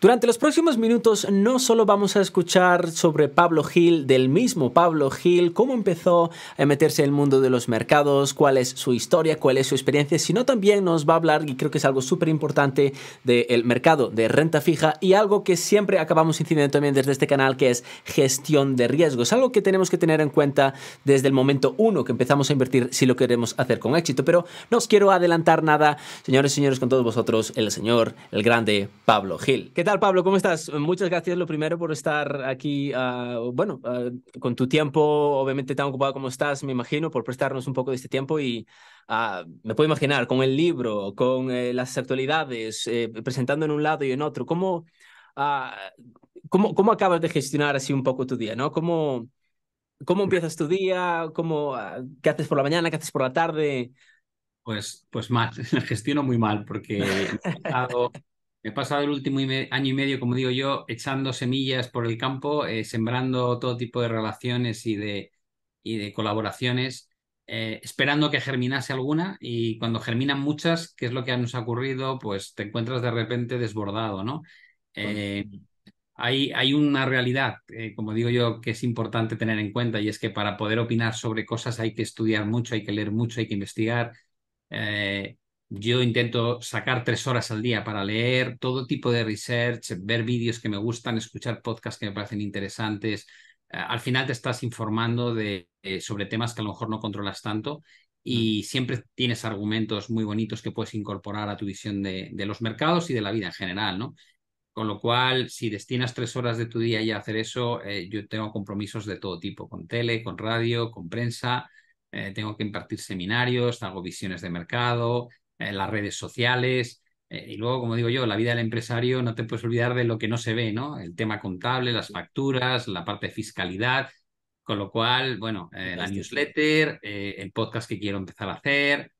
Durante los próximos minutos no solo vamos a escuchar sobre Pablo Gil, del mismo Pablo Gil, cómo empezó a meterse en el mundo de los mercados, cuál es su historia, cuál es su experiencia, sino también nos va a hablar, y creo que es algo súper importante, del mercado de renta fija y algo que siempre acabamos incidiendo también desde este canal, que es gestión de riesgos, algo que tenemos que tener en cuenta desde el momento uno que empezamos a invertir si lo queremos hacer con éxito. Pero no os quiero adelantar nada, señores y señores, con todos vosotros, el señor, el grande Pablo Gil tal, Pablo? ¿Cómo estás? Muchas gracias, lo primero, por estar aquí, ah, bueno, ah, con tu tiempo, obviamente tan ocupado como estás, me imagino, por prestarnos un poco de este tiempo y ah, me puedo imaginar con el libro, con eh, las actualidades, eh, presentando en un lado y en otro, ¿cómo, cómo, ¿cómo acabas de gestionar así un poco tu día, ¿Cómo, cómo empiezas tu día? ¿Cómo, ¿Qué haces por la mañana? ¿Qué haces por la tarde? Pues, pues mal, gestiono muy mal porque he pasado el último año y medio, como digo yo, echando semillas por el campo, eh, sembrando todo tipo de relaciones y de, colaboraciones, eh, esperando que germinase alguna y cuando germinan muchas, que es lo que nos ha ocurrido, pues te encuentras de repente desbordado, ¿no? Eh, hay, una realidad, como digo yo, que es importante tener en cuenta y es que para poder opinar sobre cosas hay que estudiar mucho, hay que leer mucho, hay que investigar. Yo intento sacar tres horas al día para leer todo tipo de research, ver vídeos que me gustan, escuchar podcasts que me parecen interesantes. Eh, al final te estás informando de, eh, sobre temas que a lo mejor no controlas tanto y mm. siempre tienes argumentos muy bonitos que puedes incorporar a tu visión de, los mercados y de la vida en general, ¿no? Con lo cual, si destinas tres horas de tu día ya a hacer eso, eh, yo tengo compromisos de todo tipo, con tele, con radio, con prensa, tengo que impartir seminarios, hago visiones de mercado, las redes sociales. Eh, y luego, como digo yo, la vida del empresario no te puedes olvidar de lo que no se ve, ¿no? El tema contable, las facturas, la parte de fiscalidad. Con lo cual, bueno, eh, la newsletter, eh, el podcast que quiero empezar a hacer.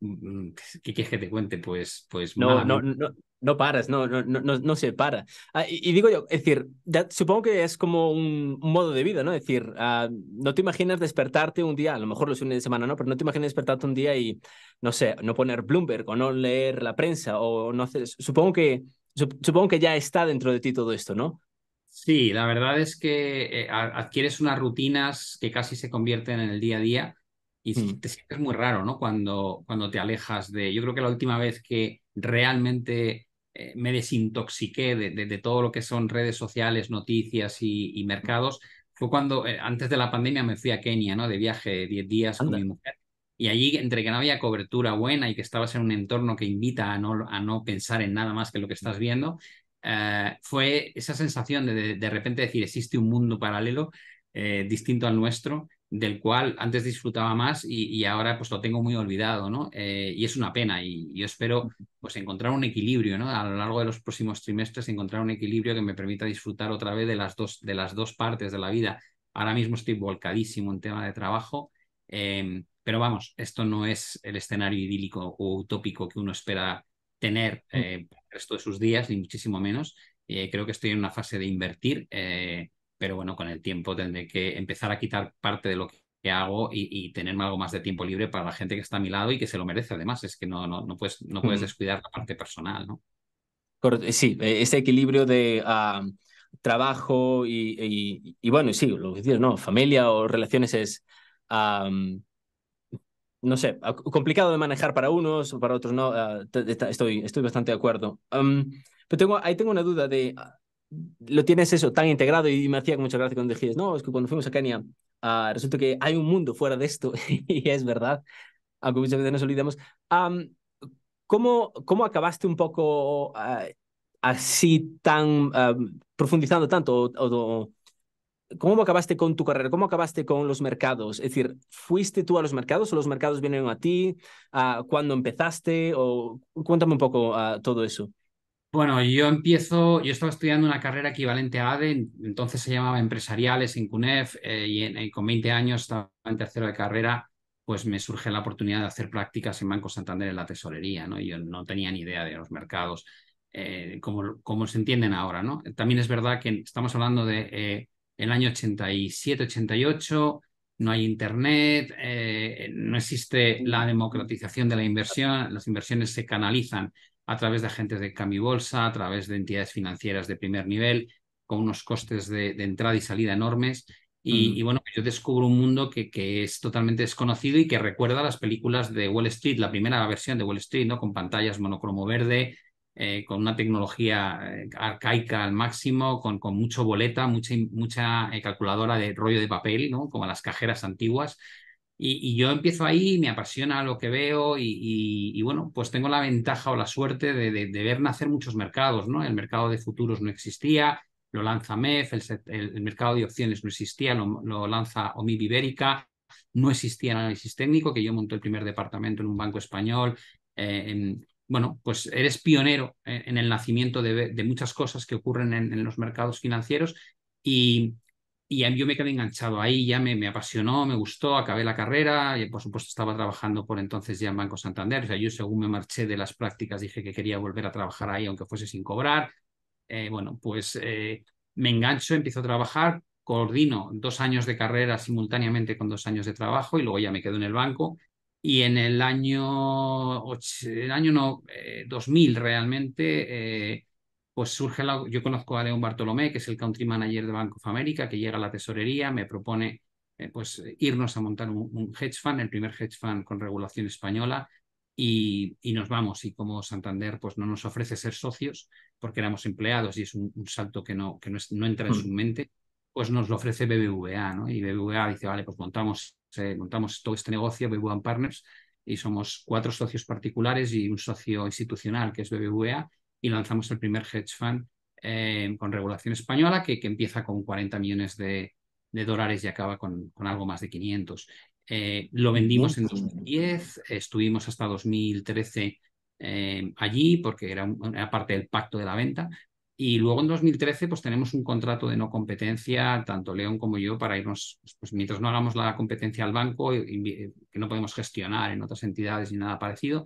Mm, mm, ¿Qué quieres que te cuente? Pues, pues no, no, no, no paras, no, no, no, no se para. Ah, y, digo yo, es decir, supongo que es como un, modo de vida, ¿no? Es decir, ah, no te imaginas despertarte un día, a lo mejor los fines de semana no, pero no te imaginas despertarte un día y, no sé, no poner Bloomberg o no leer la prensa o no hacer... Supongo que, supongo que ya está dentro de ti todo esto, ¿no? Sí, la verdad es que eh, adquieres unas rutinas que casi se convierten en el día a día y mm. te sientes muy raro, ¿no? Cuando, cuando te alejas de... Yo creo que la última vez que realmente eh, me desintoxiqué de, todo lo que son redes sociales, noticias y, mercados, fue cuando eh, antes de la pandemia me fui a Kenia, ¿no? De viaje 10 días con mi mujer. Y allí, entre que no había cobertura buena y que estabas en un entorno que invita a no, pensar en nada más que lo que estás viendo, eh, fue esa sensación de, de, repente decir, existe un mundo paralelo distinto al nuestro del cual antes disfrutaba más y, ahora pues lo tengo muy olvidado, ¿no? Eh, y es una pena y yo espero pues encontrar un equilibrio, ¿no? A lo largo de los próximos trimestres encontrar un equilibrio que me permita disfrutar otra vez de las dos, de las dos partes de la vida. Ahora mismo estoy volcadísimo en tema de trabajo, eh, pero vamos, esto no es el escenario idílico o utópico que uno espera tener eh, el resto de sus días, ni muchísimo menos. creo que estoy en una fase de invertir pero bueno, con el tiempo tendré que empezar a quitar parte de lo que hago y, tenerme algo más de tiempo libre para la gente que está a mi lado y que se lo merece además, es que no, no, no puedes, no puedes descuidar la parte personal, ¿no? Eh, sí, eh, ese equilibrio de trabajo y, y, y, bueno, sí, lo que dices, ¿no? Familia o relaciones es, no sé, complicado de manejar para unos, o para otros no, ah, estoy, estoy bastante de acuerdo. pero tengo, ahí tengo una duda de, lo tienes eso tan integrado y me hacía mucha gracia cuando dijiste, no, es que cuando fuimos a Kenia, ah, resulta que hay un mundo fuera de esto y es verdad, aunque muchas veces nos olvidamos. ¿cómo, ¿Cómo acabaste un poco ah, así tan profundizando tanto? ¿Cómo acabaste con tu carrera? ¿Cómo acabaste con los mercados? Es decir, ¿fuiste tú a los mercados o los mercados vinieron a ti? Ah, ¿Cuándo empezaste? O, cuéntame un poco todo eso. Bueno, yo empiezo, yo estaba estudiando una carrera equivalente a ADE, entonces se llamaba empresariales en CUNEF eh, y, eh, con 20 años estaba en tercero de carrera, pues me surge la oportunidad de hacer prácticas en Banco Santander en la tesorería, ¿no? Yo no tenía ni idea de los mercados, eh, como, se entienden ahora, ¿no? También es verdad que estamos hablando de el año 87, 88, no hay internet, no existe la democratización de la inversión, las inversiones se canalizan a través de agentes de cambio bolsa, a través de entidades financieras de primer nivel, con unos costes de, entrada y salida enormes. Mm. Y, bueno, yo descubro un mundo que, que, es totalmente desconocido y que recuerda las películas de Wall Street, la primera versión de Wall Street, ¿no? Con pantallas monocromo verde, eh, con una tecnología eh, arcaica al máximo, con, con mucho boleta, mucha, mucha eh, calculadora de rollo de papel, ¿no? Como las cajeras antiguas. Y, yo empiezo ahí, me apasiona lo que veo y, bueno, pues tengo la ventaja o la suerte de, ver nacer muchos mercados, ¿no? El mercado de futuros no existía, lo lanza MEF, el, mercado de opciones no existía, lo, lanza OMIB Ibérica, no existía el análisis técnico, que yo monté el primer departamento en un banco español. Eh, bueno, pues eres pionero en, el nacimiento de, muchas cosas que ocurren en los mercados financieros y, y yo me quedé enganchado ahí, ya me, apasionó, me gustó, acabé la carrera y por supuesto estaba trabajando por entonces ya en Banco Santander, o sea, yo según me marché de las prácticas dije que quería volver a trabajar ahí aunque fuese sin cobrar, eh, bueno, pues eh, me engancho, empiezo a trabajar, coordino dos años de carrera simultáneamente con dos años de trabajo y luego ya me quedo en el banco y en el año, el año no, 2000 eh, realmente pues surge la... Yo conozco a León Bartolomé, que es el country manager de Bank of America, que llega a la tesorería, me propone eh, pues irnos a montar un, hedge fund, el primer hedge fund con regulación española, y, y, nos vamos. Y como Santander pues no nos ofrece ser socios, porque éramos empleados y es un, salto que no, que no, entra en su mm. mente, pues nos lo ofrece BBVA, ¿no? Y BBVA dice, vale, pues montamos, eh, montamos todo este negocio, BBVA Partners, y somos cuatro socios particulares y un socio institucional, que es BBVA, y lanzamos el primer hedge fund eh, con regulación española que, empieza con 40 millones de, de dólares y acaba con, con, algo más de 500. Eh, lo vendimos en 2010, estuvimos hasta 2013 eh, allí porque era, era, parte del pacto de la venta. Y luego en 2013 pues tenemos un contrato de no competencia, tanto León como yo, para irnos, pues mientras no hagamos la competencia al banco, que no podemos gestionar en otras entidades ni nada parecido,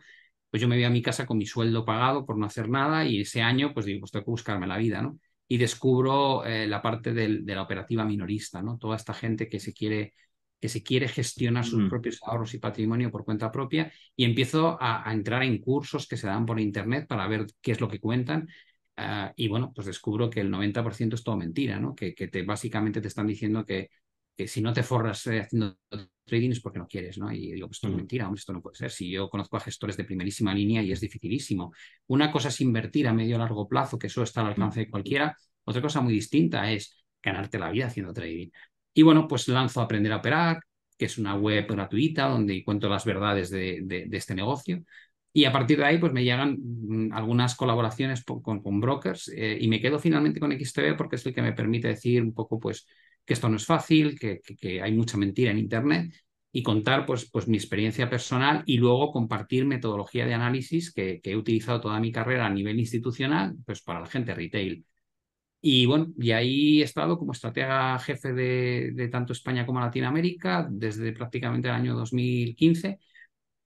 pues yo me voy a mi casa con mi sueldo pagado por no hacer nada y ese año, pues digo, pues tengo que buscarme la vida, ¿no? Y descubro eh, la parte de la operativa minorista, ¿no? Toda esta gente que se quiere que se quiere gestionar sus mm. propios ahorros y patrimonio por cuenta propia y empiezo a, entrar en cursos que se dan por internet para ver qué es lo que cuentan eh, y bueno, pues descubro que el 90% es todo mentira, ¿no? Que, que te, básicamente te están diciendo que que si no te forras eh, haciendo trading es porque no quieres, ¿no? Y digo, pues esto es mentira, hombre, esto no puede ser. Si yo conozco a gestores de primerísima línea y es dificilísimo. Una cosa es invertir a medio o largo plazo, que eso está al alcance de cualquiera. Otra cosa muy distinta es ganarte la vida haciendo trading. Y bueno, pues lanzo Aprender a Operar, que es una web gratuita donde cuento las verdades de, de, de este negocio. Y a partir de ahí, pues me llegan mm, algunas colaboraciones con, con brokers eh, y me quedo finalmente con XTB porque es el que me permite decir un poco, pues, que esto no es fácil, que, hay mucha mentira en Internet y contar pues, pues, mi experiencia personal y luego compartir metodología de análisis que, he utilizado toda mi carrera a nivel institucional pues para la gente retail. Y bueno, y ahí he estado como estratega jefe de, tanto España como Latinoamérica desde prácticamente el año 2015.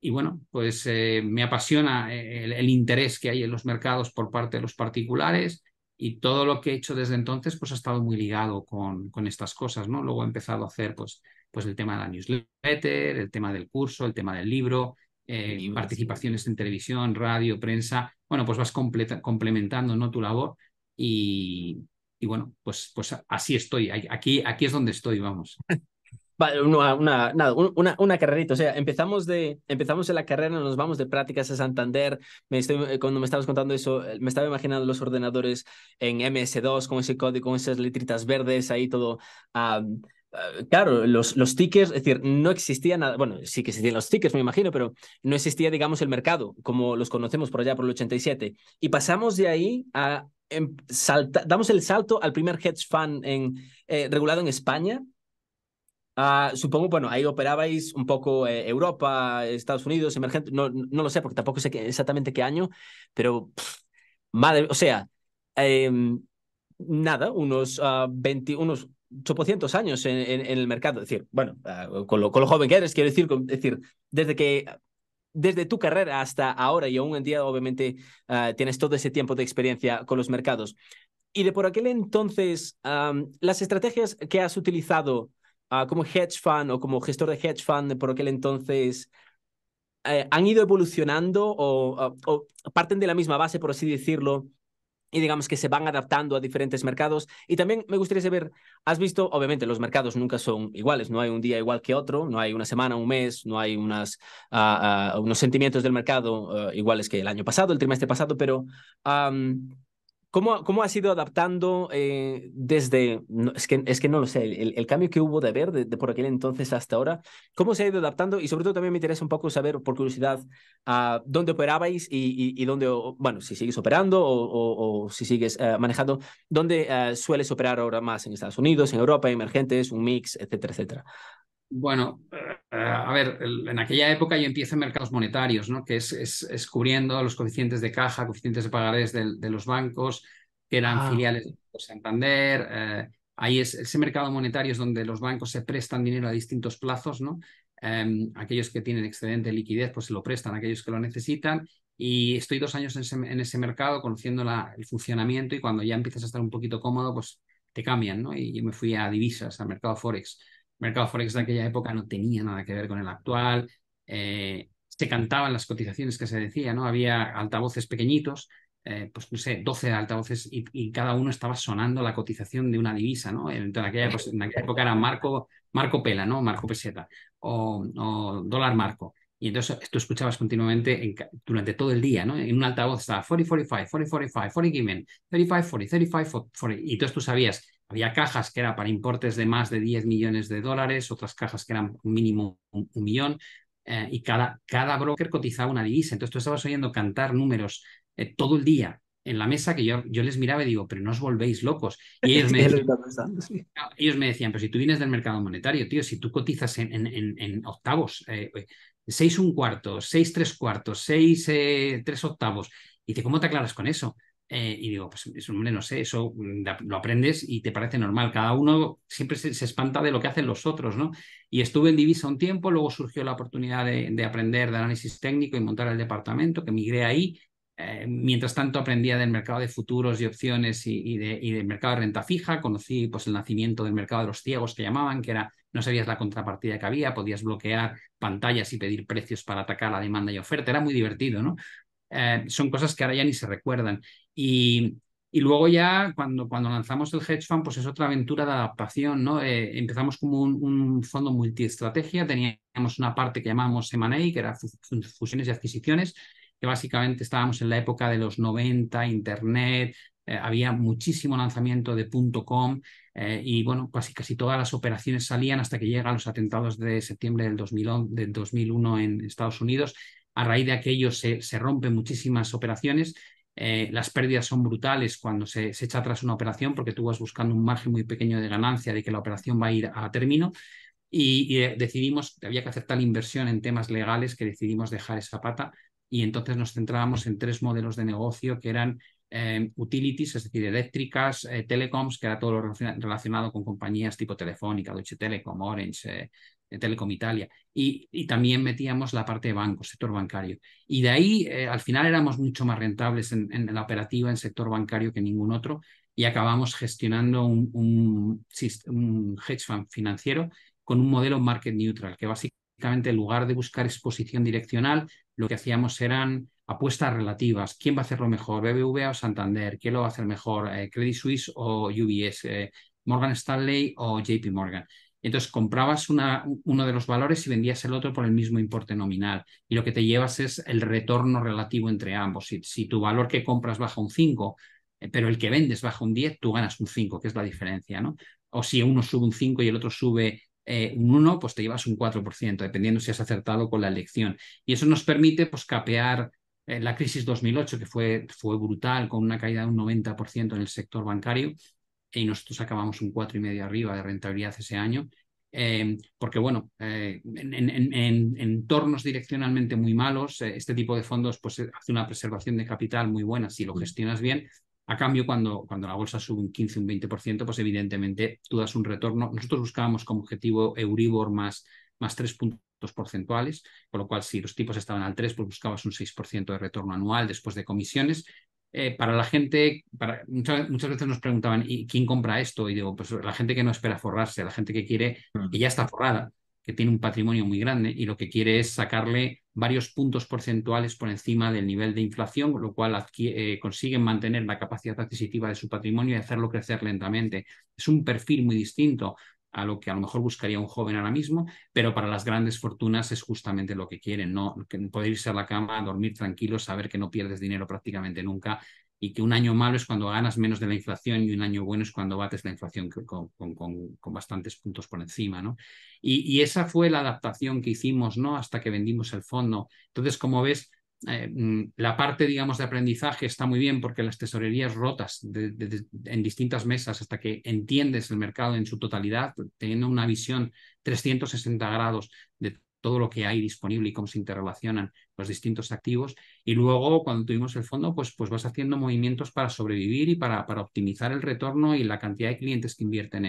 Y bueno, pues eh, me apasiona eh, el, interés que hay en los mercados por parte de los particulares, y todo lo que he hecho desde entonces pues ha estado muy ligado con, estas cosas, ¿no? Luego he empezado a hacer pues, pues el tema de la newsletter, el tema del curso, el tema del libro, eh, participaciones en televisión, radio, prensa. Bueno, pues vas complementando ¿no? tu labor y, y bueno, pues, pues así estoy. Aquí, aquí es donde estoy, vamos. Una, ah, una, nada, una, una, carrerita, o sea, empezamos, de, empezamos en la carrera, nos vamos de prácticas a Santander, me eh, cuando me estabas contando eso, eh, me estaba imaginando los ordenadores en MS2 con ese código, con esas letritas verdes, ahí todo... Eh, claro, los, los tickers, es decir, no existía nada, bueno, sí que existían los tickers, me imagino, pero no existía, digamos, el mercado como los conocemos por allá, por el 87. Y pasamos de ahí a, em, damos el salto al primer hedge fund en, regulado en España, Ah, supongo, bueno, ahí operabais un poco eh, Europa, Estados Unidos, emergente, no, no, lo sé porque tampoco sé exactamente qué año, pero madre, o sea, em, nada, unos ah, unos 800 años en, el mercado, es decir, bueno, ah, con, lo, joven que eres, quiero decir, decir, desde que desde tu carrera hasta ahora y aún en día, obviamente, tienes todo ese tiempo de experiencia con los mercados. Y de por aquel entonces, las estrategias que has utilizado Ah, como hedge fund o como gestor de hedge fund por aquel entonces, eh, han ido evolucionando o, parten de la misma base, por así decirlo, y digamos que se van adaptando a diferentes mercados. Y también me gustaría saber, has visto, obviamente los mercados nunca son iguales, no hay un día igual que otro, no hay una semana, un mes, no hay unas, ah, ah, unos sentimientos del mercado eh, iguales que el año pasado, el trimestre pasado, pero ¿Cómo, ¿Cómo has ido adaptando eh, desde, es, que, no lo sé, el, cambio que hubo de ver de, por aquel entonces hasta ahora? ¿Cómo se ha ido adaptando? Y sobre todo también me interesa un poco saber, por curiosidad, ah, dónde operabais y, y, dónde, bueno, si sigues operando o, si sigues eh, manejando, dónde eh, sueles operar ahora más en Estados Unidos, en Europa, emergentes, un mix, etcétera, etcétera. Bueno, eh, a ver, en aquella época yo empiezo en mercados monetarios, ¿no? que es, es, cubriendo los coeficientes de caja, coeficientes de pagarés de, los bancos, que eran ah. filiales de Santander. Eh, ahí es ese mercado monetario es donde los bancos se prestan dinero a distintos plazos, ¿no? Em, aquellos que tienen excedente liquidez, pues se lo prestan a aquellos que lo necesitan. Y estoy dos años en ese, mercado conociendo el funcionamiento y cuando ya empiezas a estar un poquito cómodo, pues te cambian, ¿no? Y yo me fui a divisas, al mercado Forex mercado forex de aquella época no tenía nada que ver con el actual, eh, se cantaban las cotizaciones que se decía, ¿no? Había altavoces pequeñitos, eh, pues no sé, 12 altavoces y, cada uno estaba sonando la cotización de una divisa, ¿no? En, pues, aquella, época era Marco, Marco Pela, ¿no? Marco Peseta o, Dólar Marco. Y entonces tú escuchabas continuamente durante todo el día, ¿no? En un altavoz estaba 40, 45, 40, 45, 40 given, 35, 40, 35, 40. Y entonces tú sabías había cajas que era para importes de más de 10 millones de dólares, otras cajas que eran mínimo un, millón, eh, y cada, cada broker cotizaba una divisa. Entonces tú estabas oyendo cantar números eh, todo el día en la mesa que yo, yo les miraba y digo, pero no os volvéis locos. Y ellos me, decían, pero si tú vienes del mercado monetario, tío, si tú cotizas en, en, octavos, eh, seis un cuarto, seis tres cuartos, seis tres octavos, y te, ¿cómo te aclaras con eso? Eh, y digo, pues hombre, no sé, eso mm, lo aprendes y te parece normal. Cada uno siempre se, espanta de lo que hacen los otros, ¿no? Y estuve en Divisa un tiempo, luego surgió la oportunidad de, aprender de análisis técnico y montar el departamento, que migré ahí. Eh, mientras tanto aprendía del mercado de futuros y opciones y, y, de, y, del mercado de renta fija. Conocí pues, el nacimiento del mercado de los ciegos que llamaban, que era no sabías la contrapartida que había, podías bloquear pantallas y pedir precios para atacar la demanda y oferta. Era muy divertido, ¿no? Eh, son cosas que ahora ya ni se recuerdan. Y, luego ya cuando, cuando lanzamos el hedge fund, pues es otra aventura de adaptación, ¿no? Eh, empezamos como un, fondo multiestrategia, teníamos una parte que llamamos M&A, que era fusiones y adquisiciones, que básicamente estábamos en la época de los 90, internet, eh, había muchísimo lanzamiento de .com eh, y bueno, casi, casi todas las operaciones salían hasta que llegan los atentados de septiembre del, del 2001 en Estados Unidos. A raíz de aquello se, se rompen muchísimas operaciones eh, las pérdidas son brutales cuando se, echa atrás una operación porque tú vas buscando un margen muy pequeño de ganancia de que la operación va a ir a término y, y eh, decidimos, había que hacer tal inversión en temas legales que decidimos dejar esa pata y entonces nos centrábamos en tres modelos de negocio que eran eh, utilities, es decir, eléctricas, telecoms, que era todo lo relacionado con compañías tipo Telefónica, Deutsche Telekom, Orange, Telecom Italia. Y, también metíamos la parte de banco, sector bancario. Y de ahí, eh, al final, éramos mucho más rentables en, la operativa, en sector bancario que ningún otro. Y acabamos gestionando un, hedge fund financiero con un modelo market neutral, que básicamente en lugar de buscar exposición direccional, lo que hacíamos eran apuestas relativas. ¿Quién va a hacerlo mejor? BBVA o Santander. ¿Quién lo va a hacer mejor? Eh, Credit Suisse o UBS. Eh, Morgan Stanley o JP Morgan. Entonces comprabas uno de los valores y vendías el otro por el mismo importe nominal. Y lo que te llevas es el retorno relativo entre ambos. Si, tu valor que compras baja un 5, eh, pero el que vendes baja un 10, tú ganas un 5, que es la diferencia, ¿no? O si uno sube un 5 y el otro sube eh, un 1, pues te llevas un 4%, dependiendo si has acertado con la elección. Y eso nos permite pues, capear eh, la crisis 2008, que fue, fue brutal, con una caída de un 90% en el sector bancario y nosotros acabamos un 4,5 arriba de rentabilidad ese año, eh, porque bueno, eh, en, entornos direccionalmente muy malos, eh, este tipo de fondos pues hace una preservación de capital muy buena si lo mm. gestionas bien. A cambio, cuando, cuando la bolsa sube un 15, un 20%, pues evidentemente tú das un retorno. Nosotros buscábamos como objetivo Euribor más, más 3 puntos porcentuales, con lo cual si los tipos estaban al 3, pues buscabas un 6% de retorno anual después de comisiones. Eh, para la gente, para, muchas, veces nos preguntaban, ¿y quién compra esto? Y digo, pues la gente que no espera forrarse, la gente que quiere, mm. que ya está forrada, que tiene un patrimonio muy grande y lo que quiere es sacarle varios puntos porcentuales por encima del nivel de inflación, lo cual eh, consiguen mantener la capacidad adquisitiva de su patrimonio y hacerlo crecer lentamente. Es un perfil muy distinto a lo que a lo mejor buscaría un joven ahora mismo, pero para las grandes fortunas es justamente lo que quieren, ¿no? Poder irse a la cama, dormir tranquilo, saber que no pierdes dinero prácticamente nunca y que un año malo es cuando ganas menos de la inflación y un año bueno es cuando bates la inflación con, con, con, bastantes puntos por encima, ¿no? Y, y, esa fue la adaptación que hicimos, ¿no? Hasta que vendimos el fondo. Entonces, como ves, eh, mm, la parte, digamos, de aprendizaje está muy bien porque las tesorerías rotas en distintas mesas hasta que entiendes el mercado en su totalidad, teniendo una visión 360 grados de todo lo que hay disponible y cómo se interrelacionan los distintos activos. Y luego, cuando tuvimos el fondo, pues, pues vas haciendo movimientos para sobrevivir y para, para optimizar el retorno y la cantidad de clientes que invierten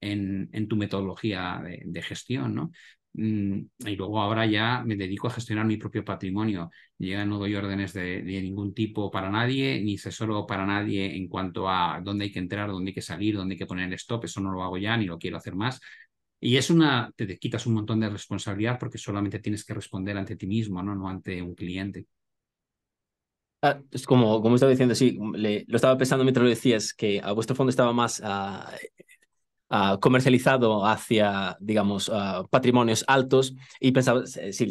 en, en, tu metodología de, de, gestión. ¿no? Mm, y luego ahora ya me dedico a gestionar mi propio patrimonio. Ya no doy órdenes de, ningún tipo para nadie, ni asesoro para nadie en cuanto a dónde hay que entrar, dónde hay que salir, dónde hay que poner el stop. Eso no lo hago ya, ni lo quiero hacer más. Y es una, te, quitas un montón de responsabilidad porque solamente tienes que responder ante ti mismo, no, no ante un cliente. Ah, es como, como estaba diciendo, sí, lo estaba pensando mientras lo decías, que a vuestro fondo estaba más ah, comercializado hacia, digamos, ah, patrimonios altos y pensaba, sí,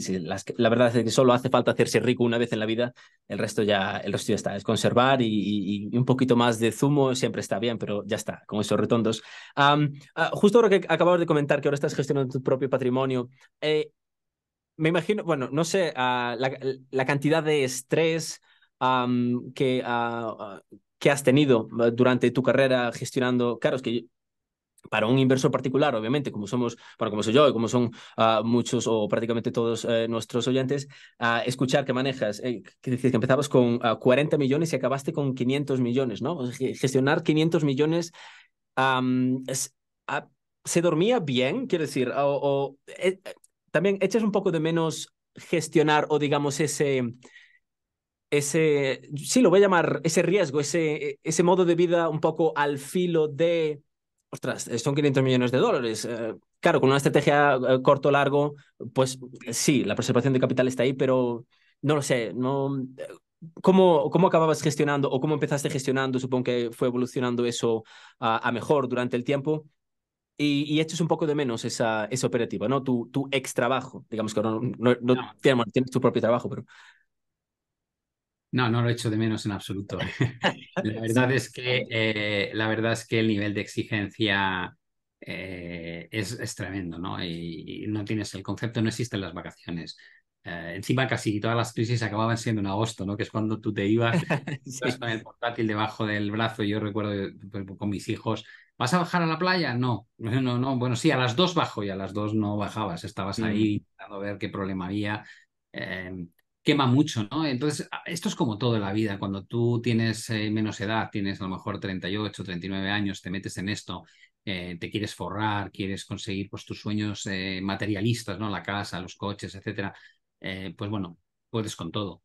la verdad es que solo hace falta hacerse rico una vez en la vida, el resto ya, el está, es conservar y, un poquito más de zumo siempre está bien, pero ya está, con esos retondos. Ah, justo ahora que acabamos de comentar que ahora estás gestionando tu propio patrimonio, eh, me imagino, bueno, no sé, ah, la, cantidad de estrés que que has tenido durante tu carrera gestionando. Claro, es que para un inversor particular, obviamente, como somos, para como soy yo y como son ah, muchos o prácticamente todos eh, nuestros oyentes, ah, escuchar que manejas, eh, que que, que, empezabas con 40 ah, millones y acabaste con 500 millones, ¿no? Gestionar 500 millones se dormía bien, quiero decir, o, eh, también echas un poco de menos gestionar o digamos ese ese sí lo voy a llamar ese riesgo ese e-, ese modo de vida un poco al filo de ostras, eh, son 500 millones de dólares. Eh, claro, con una estrategia eh, corto-largo, pues sí, la preservación de capital está ahí, pero no lo sé, no... ¿Cómo, ¿Cómo acababas gestionando o cómo empezaste gestionando? Supongo que fue evolucionando eso a, mejor durante el tiempo. Y, y echas un poco de menos esa, operativa, ¿no? Tu, tu ex trabajo, digamos que no, no, tienes tu propio trabajo, pero no, no lo hecho de menos en absoluto. ¿eh? la, verdad es que, eh, la verdad es que el nivel de exigencia eh, es, tremendo, ¿no? Y, no tienes el concepto, no existen las vacaciones. encima casi todas las crisis acababan siendo en agosto, ¿no? Que es cuando tú te ibas, con el portátil debajo del brazo. Yo recuerdo pues, con mis hijos, ¿vas a bajar a la playa? No, no, no. Bueno, sí, a las dos bajo y a las dos no bajabas. Estabas ahí mm. intentando ver qué problema había. Em, quema mucho, ¿no? Entonces, esto es como todo en la vida. Cuando tú tienes eh, menos edad, tienes a lo mejor 38, 39 años, te metes en esto, eh, te quieres forrar, quieres conseguir pues, tus sueños eh, materialistas, ¿no? La casa, los coches, etcétera. pues bueno, puedes con todo.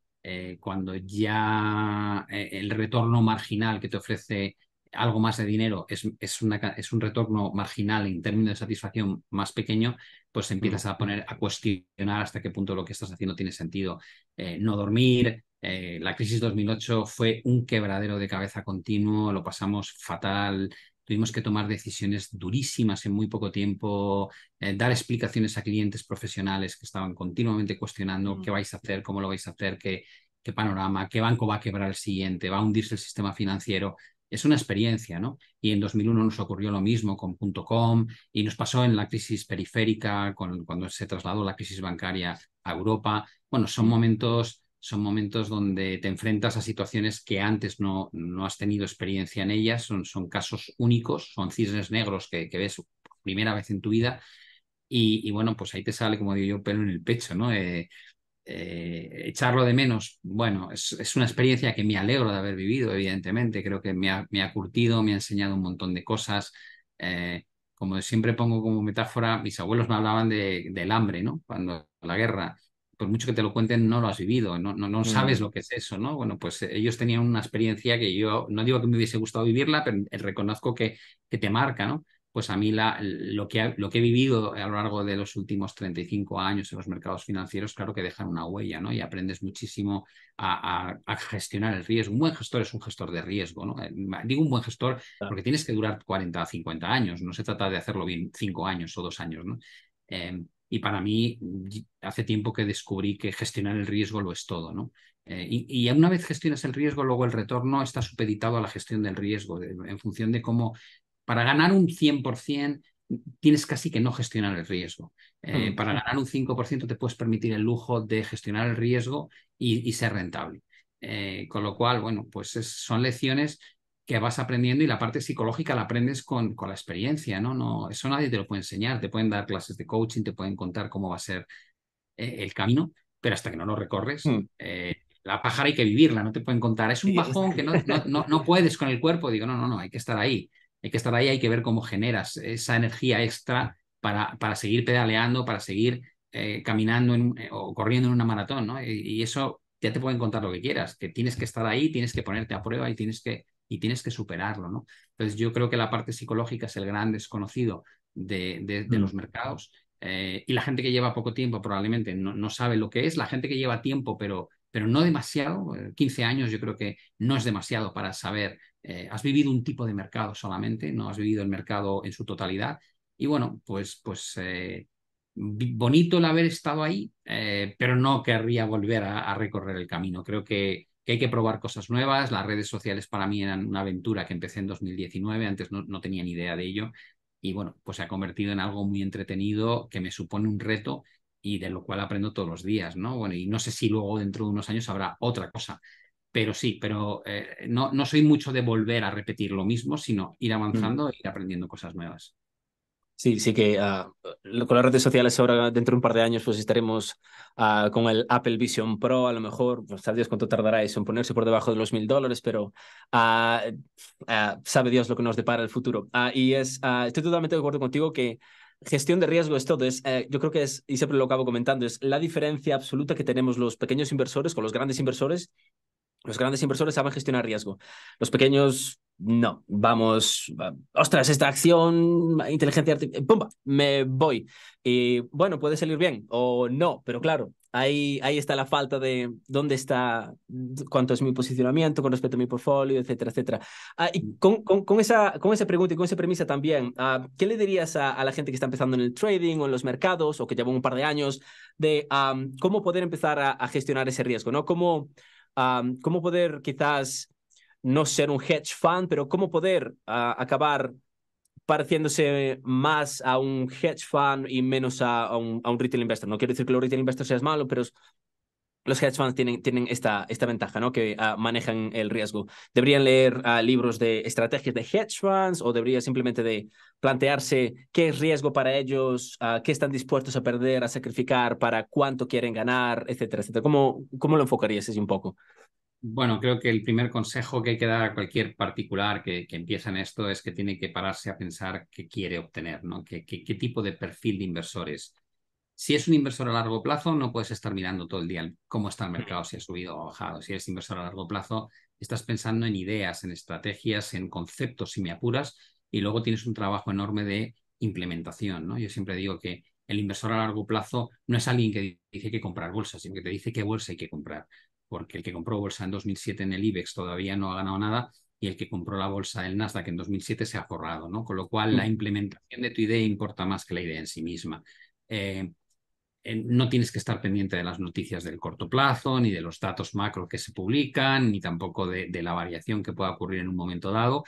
cuando ya el retorno marginal que te ofrece algo más de dinero es, es, un retorno marginal en términos de satisfacción más pequeño, pues empiezas a poner a cuestionar hasta qué punto lo que estás haciendo tiene sentido. Eh, no dormir, eh, la crisis 2008 fue un quebradero de cabeza continuo, lo pasamos fatal, tuvimos que tomar decisiones durísimas en muy poco tiempo, eh, dar explicaciones a clientes profesionales que estaban continuamente cuestionando qué vais a hacer, cómo lo vais a hacer, qué, qué panorama, qué banco va a quebrar el siguiente, va a hundirse el sistema financiero es una experiencia, ¿no? Y en 2001 nos ocurrió lo mismo con .com y nos pasó en la crisis periférica, cuando se trasladó la crisis bancaria a Europa. Bueno, son mm. momentos, son momentos donde te enfrentas a situaciones que antes no, no has tenido experiencia en ellas, son, son casos únicos, son cisnes negros que, ves primera vez en tu vida. Y, bueno, pues ahí te sale, como digo yo, pelo en el pecho, ¿no? Eh, eh, echarlo de menos, bueno, es, es, una experiencia que me alegro de haber vivido, evidentemente, creo que me ha, me ha curtido, me ha enseñado un montón de cosas. Eh, como siempre pongo como metáfora, mis abuelos me hablaban de, del hambre, ¿no? Cuando la guerra, por mucho que te lo cuenten, no lo has vivido, no, no, no mm. sabes lo que es eso, ¿no? Bueno, pues eh, ellos tenían una experiencia que yo, no digo que me hubiese gustado vivirla, pero reconozco que, que te marca, ¿no? pues a mí lo, que, he vivido a lo largo de los últimos 35 años en los mercados financieros, claro que dejan una huella, ¿no? Y aprendes muchísimo a, gestionar el riesgo. Un buen gestor es un gestor de riesgo, ¿no? Eh, digo un buen gestor porque tienes que durar 40 o 50 años, no se trata de hacerlo bien 5 años o 2 años, ¿no? Em, y para mí, hace tiempo que descubrí que gestionar el riesgo lo es todo, ¿no? Eh, y, una vez gestionas el riesgo, luego el retorno está supeditado a la gestión del riesgo, en función de cómo para ganar un 100% tienes casi que no gestionar el riesgo. Eh, mm. Para ganar un 5% te puedes permitir el lujo de gestionar el riesgo y, ser rentable. Eh, con lo cual, bueno, pues son lecciones que vas aprendiendo y la parte psicológica la aprendes con, la experiencia, ¿no? ¿no? Eso nadie te lo puede enseñar, te pueden dar clases de coaching, te pueden contar cómo va a ser eh, el camino, pero hasta que no lo recorres, mm. la pájara hay que vivirla, no te pueden contar, es un bajón que no, no, puedes con el cuerpo, digo, no, no, no, hay que estar ahí hay que estar ahí, hay que ver cómo generas esa energía extra para, para seguir pedaleando, para seguir eh, caminando eh, o corriendo en una maratón, ¿no? Y, eso ya te pueden contar lo que quieras, que tienes que estar ahí, tienes que ponerte a prueba y tienes que, y tienes que superarlo, ¿no? Entonces yo creo que la parte psicológica es el gran desconocido de, mm. los mercados eh, y la gente que lleva poco tiempo probablemente no, sabe lo que es, la gente que lleva tiempo pero pero no demasiado. 15 eh, años yo creo que no es demasiado para saber, eh, has vivido un tipo de mercado solamente, no has vivido el mercado en su totalidad. Y bueno, pues, pues eh, bonito el haber estado ahí, pero no querría volver a, recorrer el camino. Creo que, hay que probar cosas nuevas. Las redes sociales para mí eran una aventura que empecé en 2019, antes no tenía ni idea de ello. Y bueno, pues se ha convertido en algo muy entretenido que me supone un reto y de lo cual aprendo todos los días, ¿no? Bueno, y no sé si luego dentro de unos años habrá otra cosa, pero sí, pero eh, no, no soy mucho de volver a repetir lo mismo, sino ir mm. avanzando y e ir aprendiendo cosas nuevas. Sí, sí que ah, con las redes sociales ahora dentro de un par de años pues estaremos ah, con el Apple Vision Pro a lo mejor, pues, sabe Dios cuánto tardará eso en ponerse por debajo de los mil dólares, pero ah, sabe Dios lo que nos depara el futuro. y es, estoy totalmente de acuerdo contigo que Gestión de riesgo es todo. Es, eh, yo creo que es, y siempre lo acabo comentando, es la diferencia absoluta que tenemos los pequeños inversores con los grandes inversores. Los grandes inversores saben gestionar riesgo. Los pequeños, no. Vamos, ostras, esta acción, inteligencia artificial, ¡pumba! Me voy. Y bueno, puede salir bien o no, pero claro, ahí, está la falta de dónde está, cuánto es mi posicionamiento con respecto a mi portfolio, etcétera, etcétera. Ah, mm. con, esa, con esa pregunta y con esa premisa también, ah, ¿qué le dirías a, la gente que está empezando en el trading o en los mercados o que lleva un par de años de ah, cómo poder empezar a, gestionar ese riesgo? ¿no? ¿Cómo, poder quizás no ser un hedge fund, pero cómo poder acabar pareciéndose más a un hedge fund y menos a, a, un, a, un, retail investor. No quiero decir que los retail investor sea malo, pero los hedge funds tienen, tienen esta, esta ventaja, ¿no? Que ah, manejan el riesgo. ¿Deberían leer ah, libros de estrategias de hedge funds o debería simplemente de plantearse qué es riesgo para ellos, ah, qué están dispuestos a perder, a sacrificar, para cuánto quieren ganar, etcétera, etcétera? ¿Cómo, cómo lo enfocarías así un poco? Bueno, creo que el primer consejo que hay que dar a cualquier particular que, empieza en esto es que tiene que pararse a pensar qué quiere obtener, ¿no? ¿Qué, tipo de perfil de inversores? Si es un inversor a largo plazo, no puedes estar mirando todo el día cómo está el mercado, si ha subido o bajado. Si eres inversor a largo plazo, estás pensando en ideas, en estrategias, en conceptos, si me apuras, y luego tienes un trabajo enorme de implementación. ¿no? Yo siempre digo que el inversor a largo plazo no es alguien que dice que comprar bolsas, sino que te dice qué bolsa hay que comprar porque el que compró bolsa en 2007 en el IBEX todavía no ha ganado nada y el que compró la bolsa del Nasdaq en 2007 se ha forrado, ¿no? Con lo cual la mm. implementación de tu idea importa más que la idea en sí misma. Eh, no tienes que estar pendiente de las noticias del corto plazo, ni de los datos macro que se publican, ni tampoco de, la variación que pueda ocurrir en un momento dado.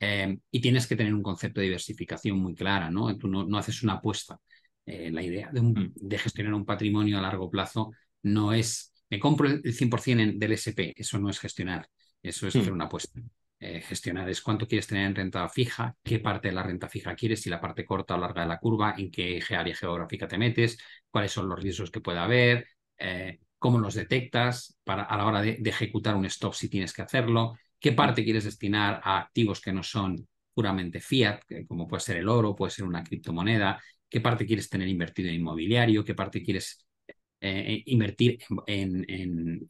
Eh, y tienes que tener un concepto de diversificación muy clara, ¿no? Tú no, haces una apuesta. Eh, la idea mm. de gestionar un patrimonio a largo plazo no es me compro el 100% del SP, eso no es gestionar, eso es hmm. hacer una apuesta. Eh, gestionar es cuánto quieres tener en renta fija, qué parte de la renta fija quieres, si la parte corta o larga de la curva, en qué área geográfica te metes, cuáles son los riesgos que puede haber, eh, cómo los detectas para, a la hora de, de, ejecutar un stop si tienes que hacerlo, qué hmm. parte quieres destinar a activos que no son puramente fiat, como puede ser el oro, puede ser una criptomoneda, qué parte quieres tener invertido en inmobiliario, qué parte quieres eh, eh, invertir en,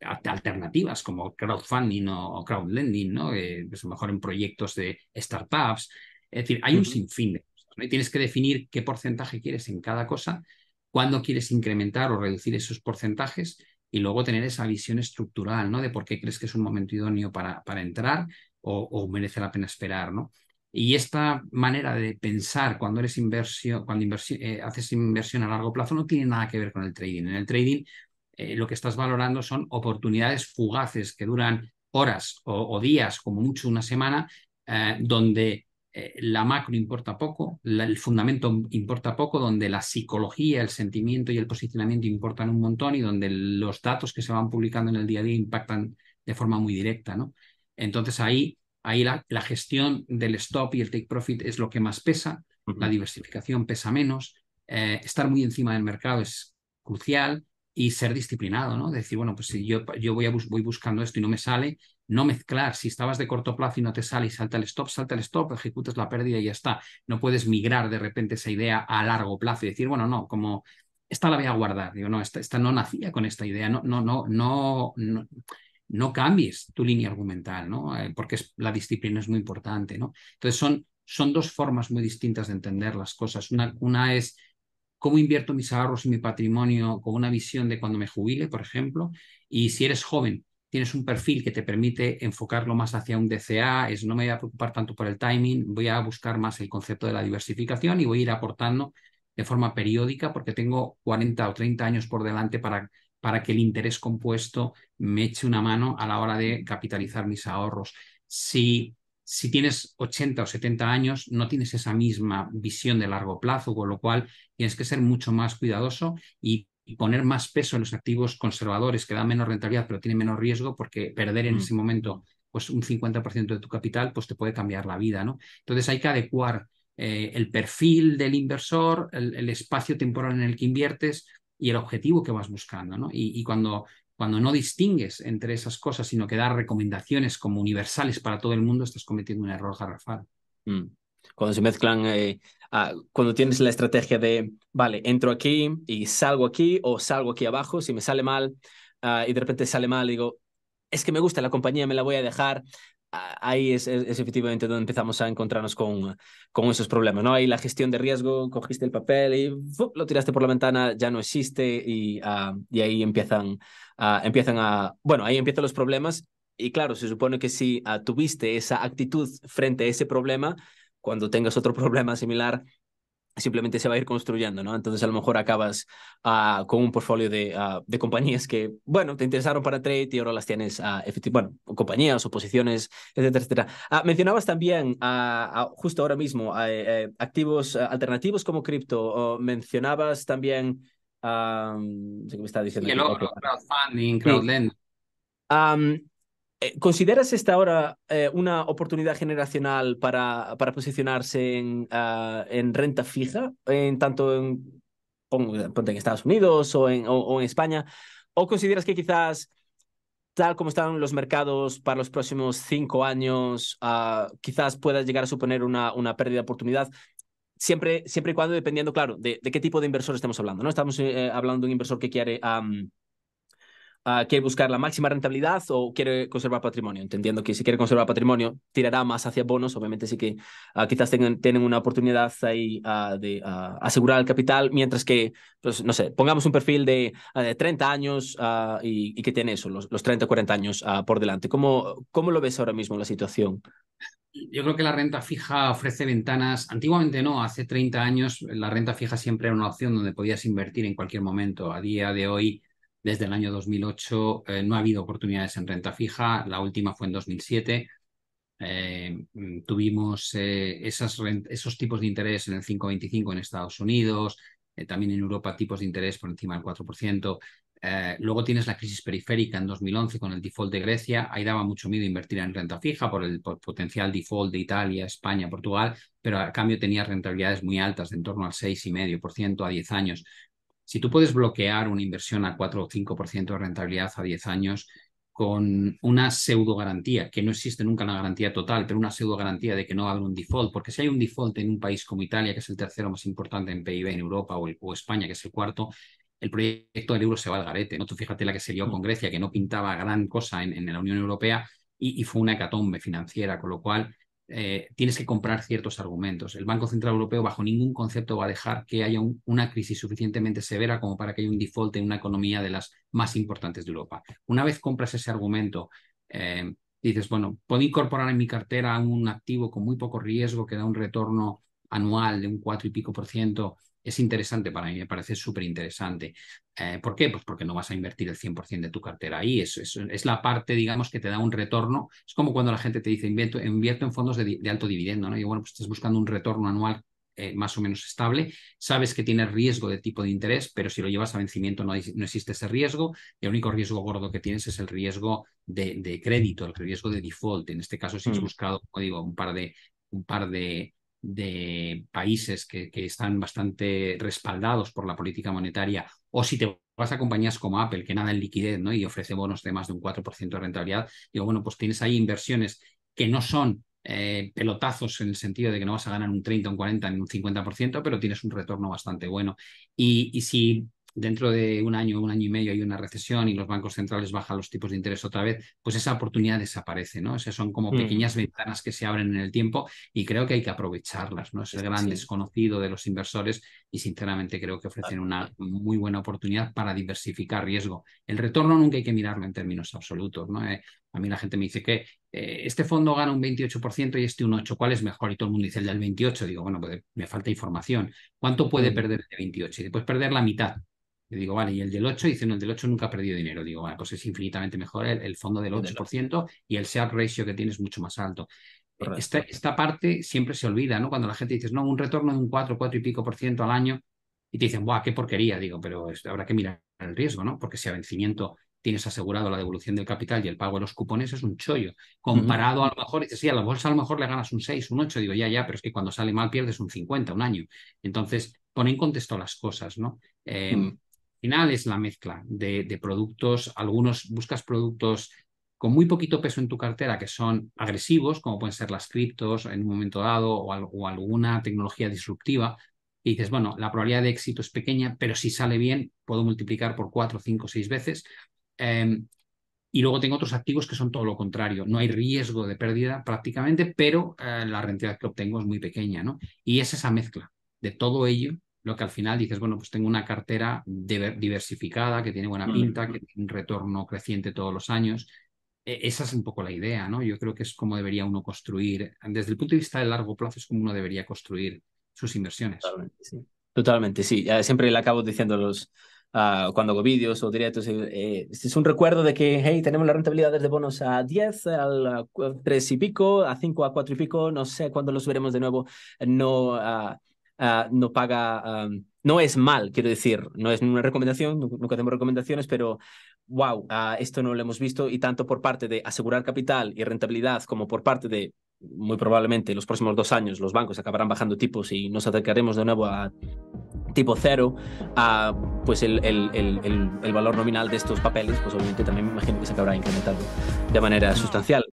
alternativas como crowdfunding o crowdlending, ¿no? Eh, pues a lo mejor en proyectos de startups. Es decir, hay un sinfín de cosas. tienes que definir qué porcentaje quieres en cada cosa, cuándo quieres incrementar o reducir esos porcentajes y luego tener esa visión estructural, ¿no? De por qué crees que es un momento idóneo para, entrar o, o merece la pena esperar, ¿no? Y esta manera de pensar cuando eres inversión, cuando eh, haces inversión a largo plazo no tiene nada que ver con el trading. En el trading eh, lo que estás valorando son oportunidades fugaces que duran horas o, días, como mucho una semana, eh, donde la macro importa poco, el fundamento importa poco, donde la psicología, el sentimiento y el posicionamiento importan un montón y donde los datos que se van publicando en el día a día impactan de forma muy directa, ¿no? Entonces ahí Ahí la, gestión del stop y el take profit es lo que más pesa, la diversificación pesa menos, eh, estar muy encima del mercado es crucial y ser disciplinado, ¿no? Decir, bueno, pues si yo, yo voy, a voy buscando esto y no me sale, no mezclar. Si estabas de corto plazo y no te sale y salta el stop, salta el stop, ejecutas la pérdida y ya está. No puedes migrar de repente esa idea a largo plazo y decir, bueno, no, como esta la voy a guardar. Digo, no, esta, no nacía con esta idea, no, no, no, no no cambies tu línea argumental, ¿no? Eh, porque la disciplina es muy importante, ¿no? Entonces son, son dos formas muy distintas de entender las cosas. Una, una es cómo invierto mis ahorros y mi patrimonio con una visión de cuando me jubile, por ejemplo, y si eres joven, tienes un perfil que te permite enfocarlo más hacia un DCA, es no me voy a preocupar tanto por el timing, voy a buscar más el concepto de la diversificación y voy a ir aportando de forma periódica porque tengo 40 o 30 años por delante para para que el interés compuesto me eche una mano a la hora de capitalizar mis ahorros. Si, tienes 80 o 70 años, no tienes esa misma visión de largo plazo, con lo cual tienes que ser mucho más cuidadoso y poner más peso en los activos conservadores que dan menos rentabilidad pero tienen menos riesgo porque perder en mm. ese momento pues un 50% de tu capital pues te puede cambiar la vida, ¿no? Entonces hay que adecuar eh, el perfil del inversor, el, espacio temporal en el que inviertes, y el objetivo que vas buscando. ¿no? Y, cuando, cuando no distingues entre esas cosas, sino que das recomendaciones como universales para todo el mundo, estás cometiendo un error garrafal. Mm. Cuando se mezclan, eh, cuando tienes la estrategia de, vale, entro aquí y salgo aquí o salgo aquí abajo, si me sale mal ah, y de repente sale mal, digo, es que me gusta la compañía, me la voy a dejar, ahí es, efectivamente donde empezamos a encontrarnos con, con esos problemas, ¿no? Ahí la gestión de riesgo, cogiste el papel y lo tiraste por la ventana, ya no existe y, ah, y ahí empiezan, ah, empiezan a, bueno, ahí empiezan los problemas y claro, se supone que si ah, tuviste esa actitud frente a ese problema, cuando tengas otro problema similar, simplemente se va a ir construyendo, ¿no? Entonces a lo mejor acabas ah, con un portfolio de, ah, de, compañías que, bueno, te interesaron para trade y ahora las tienes, ah, efectivamente, bueno, compañías o posiciones, etcétera, etcétera. mencionabas también justo ahora mismo eh, activos alternativos como cripto, mencionabas también, no sé qué me está diciendo. crowdfunding, eh, ¿Consideras esta hora eh, una oportunidad generacional para, para posicionarse en, ah, en, renta fija, en tanto en, en Estados Unidos o en, o, en, España? ¿O consideras que quizás, tal como están los mercados para los próximos cinco años, ah, quizás puedas llegar a suponer una, una pérdida de oportunidad? Siempre, siempre y cuando, dependiendo, claro, de, qué tipo de inversor estamos hablando. ¿no? Estamos eh, hablando de un inversor que quiere quiere buscar la máxima rentabilidad o quiere conservar patrimonio. Entendiendo que si quiere conservar patrimonio, tirará más hacia bonos. Obviamente sí que ah, quizás tengan, tienen una oportunidad ahí ah, de ah, asegurar el capital, mientras que, pues no sé, pongamos un perfil de, de 30 años y, y, que tiene eso, los, 30 o 40 años por delante. ¿Cómo, ¿Cómo lo ves ahora mismo la situación? Yo creo que la renta fija ofrece ventanas, antiguamente no, hace 30 años la renta fija siempre era una opción donde podías invertir en cualquier momento. A día de hoy desde el año 2008 eh, no ha habido oportunidades en renta fija, la última fue en 2007. Eh, mm, tuvimos eh, esas esos tipos de interés en el 5,25 en Estados Unidos, también en Europa tipos de interés por encima del 4%. luego tienes la crisis periférica en 2011 con el default de Grecia. Ahí daba mucho miedo invertir en renta fija por el potencial default de Italia, España, Portugal, pero a cambio tenía rentabilidades muy altas, de en torno al 6,5% a 10 años. Si tú puedes bloquear una inversión a 4 o 5% de rentabilidad a 10 años con una pseudo garantía, que no existe nunca una garantía total, pero una pseudo garantía de que no habrá un default, porque si hay un default en un país como Italia, que es el tercero más importante en PIB en Europa, o, España, que es el cuarto, el proyecto del euro se va al garete. ¿no? Tú fíjate la que se dio con mm. Grecia, que no pintaba gran cosa en, la Unión Europea y, y, fue una hecatombe financiera, con lo cual eh, tienes que comprar ciertos argumentos. El Banco Central Europeo bajo ningún concepto va a dejar que haya una crisis suficientemente severa como para que haya un default en una economía de las más importantes de Europa. Una vez compras ese argumento, eh, dices, bueno, puedo incorporar en mi cartera un activo con muy poco riesgo que da un retorno anual de un 4 y pico por ciento es interesante para mí, me parece súper interesante. Eh, ¿Por qué? Pues porque no vas a invertir el 100% de tu cartera ahí. Es, es, la parte, digamos, que te da un retorno. Es como cuando la gente te dice, invierto, invierto en fondos de, alto dividendo, ¿no? Y bueno, pues estás buscando un retorno anual eh, más o menos estable, sabes que tienes riesgo de tipo de interés, pero si lo llevas a vencimiento no, no existe ese riesgo el único riesgo gordo que tienes es el riesgo de, de crédito, el riesgo de default. En este caso, si has mm. buscado, como digo, un par de, un par de de países que, están bastante respaldados por la política monetaria, o si te vas a compañías como Apple, que nada en liquidez ¿no? y ofrece bonos de más de un 4% de rentabilidad, digo, bueno, pues tienes ahí inversiones que no son eh, pelotazos en el sentido de que no vas a ganar un 30, un 40, ni un 50%, pero tienes un retorno bastante bueno. Y, y si dentro de un año, un año y medio hay una recesión y los bancos centrales bajan los tipos de interés otra vez, pues esa oportunidad desaparece, ¿no? Esas son como mm. pequeñas ventanas que se abren en el tiempo y creo que hay que aprovecharlas, ¿no? Es el gran desconocido de los inversores y sinceramente creo que ofrecen una muy buena oportunidad para diversificar riesgo. El retorno nunca hay que mirarlo en términos absolutos, ¿no? Eh, a mí la gente me dice que eh, este fondo gana un 28% y este un 8%, ¿cuál es mejor? Y todo el mundo dice el del 28%, digo, bueno, pues me falta información. ¿Cuánto puede mm. perder el 28? Y después pues, perder la mitad. Y digo, vale, ¿y el del 8? Dice, el del 8 nunca ha perdido dinero. Digo, vale, pues es infinitamente mejor el, fondo del 8% y el share ratio que tienes mucho más alto. E, esta, esta, parte siempre se olvida, ¿no? Cuando la gente dice, no, un retorno de un 4, 4 y pico por ciento al año, y te dicen, ¡buah, qué porquería! Digo, pero habrá que mirar el riesgo, ¿no? Porque si a vencimiento tienes asegurado la devolución del capital y el pago de los cupones, es un chollo. Comparado a lo mejor, dices, sí, a la bolsa a lo mejor le ganas un 6, un 8, digo, ya, ya, pero es que cuando sale mal pierdes un 50, un año. Entonces, pone en contexto las cosas, ¿no? Em, mm final es la mezcla de, productos, algunos buscas productos con muy poquito peso en tu cartera que son agresivos, como pueden ser las criptos en un momento dado o, alguna tecnología disruptiva, y dices, bueno, la probabilidad de éxito es pequeña, pero si sale bien, puedo multiplicar por cuatro, cinco, seis veces. Em, y luego tengo otros activos que son todo lo contrario, no hay riesgo de pérdida prácticamente, pero eh, la rentabilidad que obtengo es muy pequeña, ¿no? Y es esa mezcla de todo ello lo que al final dices, bueno, pues tengo una cartera diversificada, que tiene buena mm. pinta, que tiene un retorno creciente todos los años. E-, esa es un poco la idea, ¿no? Yo creo que es como debería uno construir, desde el punto de vista de largo plazo, es como uno debería construir sus inversiones. Totalmente, sí. Totalmente, sí. Siempre le acabo diciendo los, cuando hago vídeos o directos, eh, eh, este es un recuerdo de que, hey, tenemos la rentabilidad desde bonos a 10, al 3 y pico, a 5, a 4 y pico, no sé cuándo los veremos de nuevo, no, ah, Ah, no paga, no es mal, quiero decir, no es una recomendación, nunca hacemos recomendaciones, pero wow, ah, esto no lo hemos visto y tanto por parte de asegurar capital y rentabilidad como por parte de muy probablemente los próximos dos años los bancos acabarán bajando tipos y nos acercaremos de nuevo a tipo cero, a, ah, pues el, el, valor nominal de estos papeles, pues obviamente también me imagino que se acabará incrementando de manera sustancial.